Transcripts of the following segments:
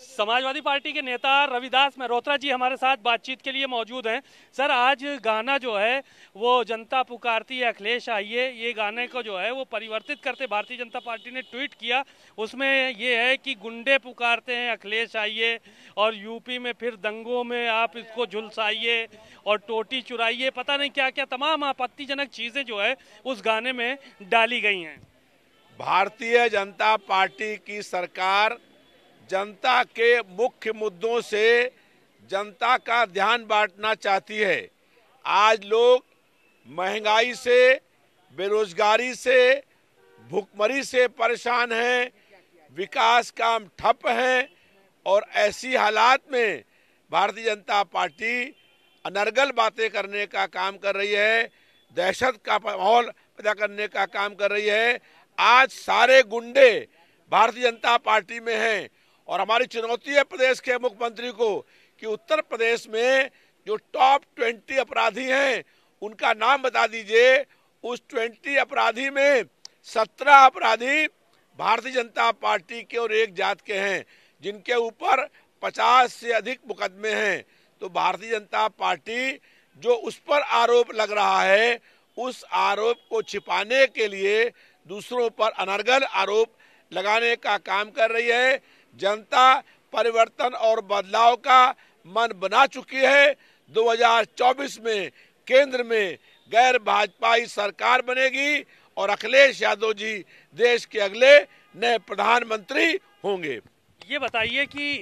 Samajwadi party के नेता रविदास मेहरोत्रा जी हमारे साथ बातचीत के लिए मौजूद हैं सर आज गाना जो है वो जनता पुकारती है अखिलेश आइए ये गाने को जो है वो परिवर्तित करते भारतीय जनता पार्टी ने ट्वीट किया उसमें ये है कि गुंडे पुकारते हैं अखिलेश आइए और यूपी में फिर दंगों में आप इसको झुलसाइए और टोटी चुराइए पता नहीं क्या क्या तमाम आपत्तिजनक चीज़ें जो है उस गाने में डाली गई हैं भारतीय जनता पार्टी की सरकार जनता के मुख्य मुद्दों से जनता का ध्यान बांटना चाहती है आज लोग महंगाई से बेरोजगारी से भुखमरी से परेशान हैं विकास काम ठप हैं और ऐसी हालात में भारतीय जनता पार्टी अनर्गल बातें करने का काम कर रही है दहशत का माहौल पैदा करने का काम कर रही है आज सारे गुंडे भारतीय जनता पार्टी में हैं और हमारी चुनौती है प्रदेश के मुख्यमंत्री को कि उत्तर प्रदेश में जो टॉप ट्वेंटी अपराधी हैं उनका नाम बता दीजिए उस ट्वेंटी अपराधी में सत्रह अपराधी भारतीय जनता पार्टी के और एक जात के हैं जिनके ऊपर पचास से अधिक मुकदमे हैं तो भारतीय जनता पार्टी जो उस पर आरोप लग रहा है उस आरोप को छिपाने के लिए दूसरों पर अनर्गल आरोप लगाने का काम कर रही है जनता परिवर्तन और बदलाव का मन बना चुकी है 2024 में केंद्र में गैर भाजपाई सरकार बनेगी और अखिलेश यादव जी देश के अगले नए प्रधानमंत्री होंगे ये बताइए कि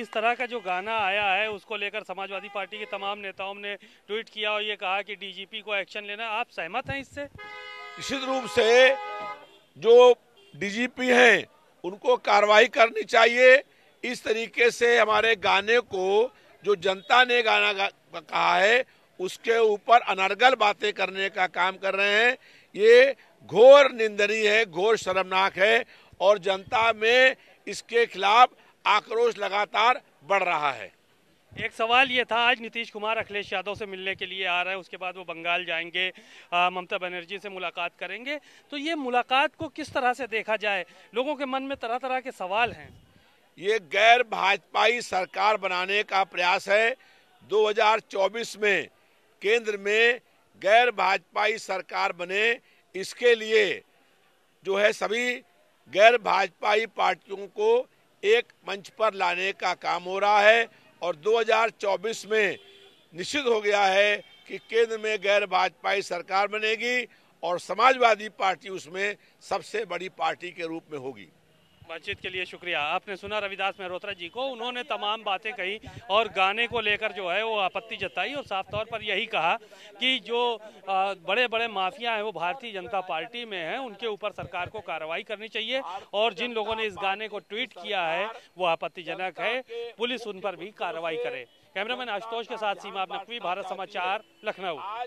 इस तरह का जो गाना आया है उसको लेकर समाजवादी पार्टी के तमाम नेताओं ने ट्वीट किया और ये कहा कि डीजीपी को एक्शन लेना आप सहमत हैं इससे निश्चित रूप से जो डीजीपी हैं उनको कार्रवाई करनी चाहिए इस तरीके से हमारे गाने को जो जनता ने गाना गा, कहा है उसके ऊपर अनर्गल बातें करने का काम कर रहे हैं ये घोर निंदनीय है घोर शर्मनाक है और जनता में इसके खिलाफ आक्रोश लगातार बढ़ रहा है एक सवाल ये था आज नीतीश कुमार अखिलेश यादव से मिलने के लिए आ रहे हैं उसके बाद वो बंगाल जाएंगे ममता बनर्जी से मुलाकात करेंगे तो ये मुलाकात को किस तरह से देखा जाए लोगों के मन में तरह तरह के सवाल हैं ये गैर भाजपाई सरकार बनाने का प्रयास है 2024 में केंद्र में गैर भाजपाई सरकार बने इसके लिए जो है सभी गैर भाजपाई पार्टियों को एक मंच पर लाने का काम हो रहा है और 2024 में निश्चित हो गया है कि केंद्र में गैर भाजपाई सरकार बनेगी और समाजवादी पार्टी उसमें सबसे बड़ी पार्टी के रूप में होगी बातचीत के लिए शुक्रिया आपने सुना रविदास मेहरोत्रा जी को उन्होंने तमाम बातें कही और गाने को लेकर जो है वो आपत्ति जताई और साफ तौर पर यही कहा कि जो बड़े बड़े माफिया हैं वो भारतीय जनता पार्टी में हैं उनके ऊपर सरकार को कार्रवाई करनी चाहिए और जिन लोगों ने इस गाने को ट्वीट किया है वो आपत्तिजनक है पुलिस उन पर भी कार्रवाई करे कैमरामैन आशुतोष के साथ सीमा नकवी भारत समाचार लखनऊ